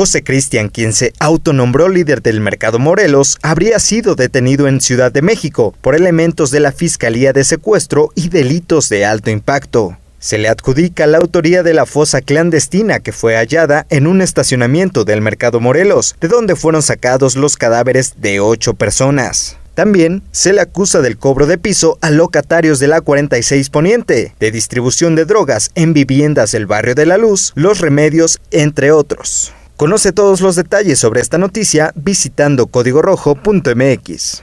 José Cristian, quien se autonombró líder del mercado Morelos, habría sido detenido en Ciudad de México por elementos de la Fiscalía de Secuestro y delitos de alto impacto. Se le adjudica la autoría de la fosa clandestina que fue hallada en un estacionamiento del mercado Morelos, de donde fueron sacados los cadáveres de ocho personas. También se le acusa del cobro de piso a locatarios de la 46 Poniente, de distribución de drogas en viviendas del barrio de la Luz, Los Remedios, entre otros. Conoce todos los detalles sobre esta noticia visitando Rojo.mx.